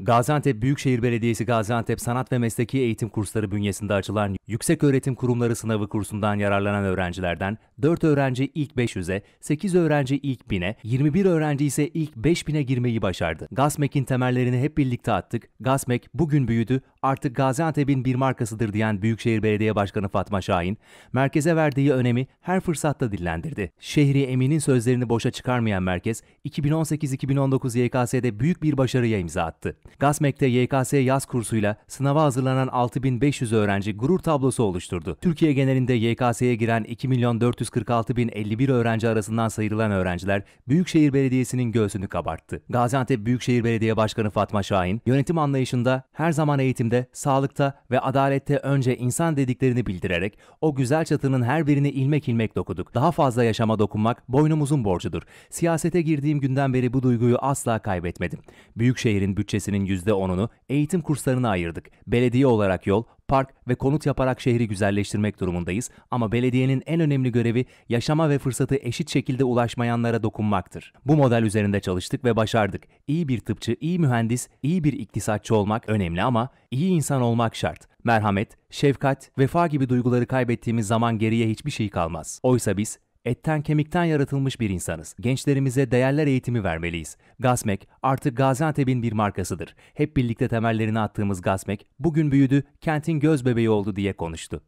Gaziantep Büyükşehir Belediyesi Gaziantep Sanat ve Mesleki Eğitim Kursları bünyesinde açılan Yüksek Öğretim Kurumları sınavı kursundan yararlanan öğrencilerden 4 öğrenci ilk 500'e, 8 öğrenci ilk 1000'e, 21 öğrenci ise ilk 5000'e girmeyi başardı. Gazmek'in temellerini hep birlikte attık. Gazmek bugün büyüdü, artık Gaziantep'in bir markasıdır diyen Büyükşehir Belediye Başkanı Fatma Şahin, merkeze verdiği önemi her fırsatta dillendirdi. Şehri Emin'in sözlerini boşa çıkarmayan merkez, 2018-2019 YKS'de büyük bir başarıya imza attı. Gasmek'te YKS yaz kursuyla sınava hazırlanan 6500 öğrenci gurur tablosu oluşturdu. Türkiye genelinde YKS'ye giren 2 milyon 446 bin 51 öğrenci arasından sayılan öğrenciler Büyükşehir Belediyesi'nin göğsünü kabarttı. Gaziantep Büyükşehir Belediye Başkanı Fatma Şahin, yönetim anlayışında her zaman eğitimde, sağlıkta ve adalette önce insan dediklerini bildirerek o güzel çatının her birini ilmek ilmek dokuduk. Daha fazla yaşama dokunmak boynumuzun borcudur. Siyasete girdiğim günden beri bu duyguyu asla kaybetmedim. Büyükşehir'in bütçesini bütçenin %10'unu eğitim kurslarına ayırdık. Belediye olarak yol, park ve konut yaparak şehri güzelleştirmek durumundayız ama belediyenin en önemli görevi yaşama ve fırsatı eşit şekilde ulaşmayanlara dokunmaktır. Bu model üzerinde çalıştık ve başardık. İyi bir tıpçı, iyi mühendis, iyi bir iktisatçı olmak önemli ama iyi insan olmak şart. Merhamet, şefkat, vefa gibi duyguları kaybettiğimiz zaman geriye hiçbir şey kalmaz. Oysa biz Etten kemikten yaratılmış bir insanız. Gençlerimize değerler eğitimi vermeliyiz. Gasmek artık Gaziantep'in bir markasıdır. Hep birlikte temellerini attığımız Gasmek bugün büyüdü, kentin göz bebeği oldu diye konuştu.